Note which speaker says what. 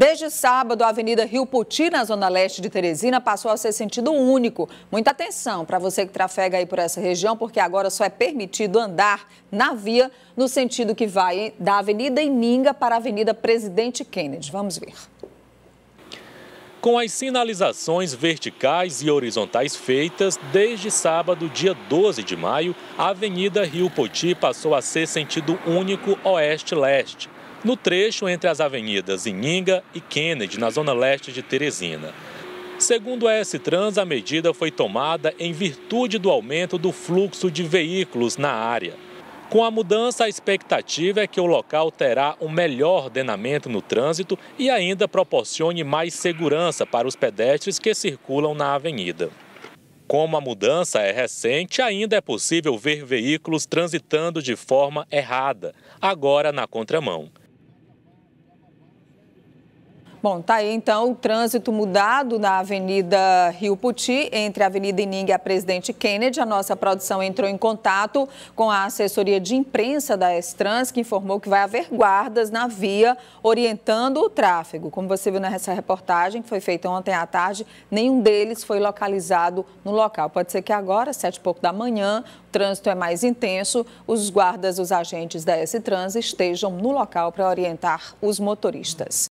Speaker 1: Desde sábado, a Avenida Rio Poti, na zona leste de Teresina, passou a ser sentido único. Muita atenção para você que trafega aí por essa região, porque agora só é permitido andar na via no sentido que vai da Avenida Ininga para a Avenida Presidente Kennedy. Vamos ver.
Speaker 2: Com as sinalizações verticais e horizontais feitas, desde sábado, dia 12 de maio, a Avenida Rio Poti passou a ser sentido único oeste-leste no trecho entre as avenidas Ininga e Kennedy, na zona leste de Teresina. Segundo a S-Trans, a medida foi tomada em virtude do aumento do fluxo de veículos na área. Com a mudança, a expectativa é que o local terá um melhor ordenamento no trânsito e ainda proporcione mais segurança para os pedestres que circulam na avenida. Como a mudança é recente, ainda é possível ver veículos transitando de forma errada, agora na contramão.
Speaker 1: Bom, tá aí então o trânsito mudado na Avenida Rio Puti, entre a Avenida Ining e a Presidente Kennedy. A nossa produção entrou em contato com a assessoria de imprensa da S-Trans, que informou que vai haver guardas na via orientando o tráfego. Como você viu nessa reportagem que foi feita ontem à tarde, nenhum deles foi localizado no local. Pode ser que agora, sete e pouco da manhã, o trânsito é mais intenso, os guardas, os agentes da S-Trans estejam no local para orientar os motoristas.